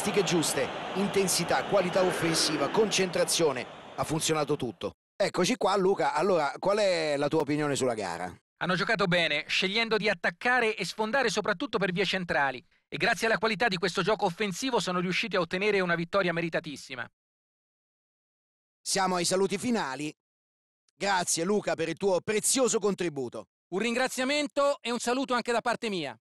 caratteristiche giuste, intensità, qualità offensiva, concentrazione, ha funzionato tutto. Eccoci qua Luca, allora qual è la tua opinione sulla gara? Hanno giocato bene, scegliendo di attaccare e sfondare soprattutto per vie centrali e grazie alla qualità di questo gioco offensivo sono riusciti a ottenere una vittoria meritatissima. Siamo ai saluti finali. Grazie Luca per il tuo prezioso contributo. Un ringraziamento e un saluto anche da parte mia.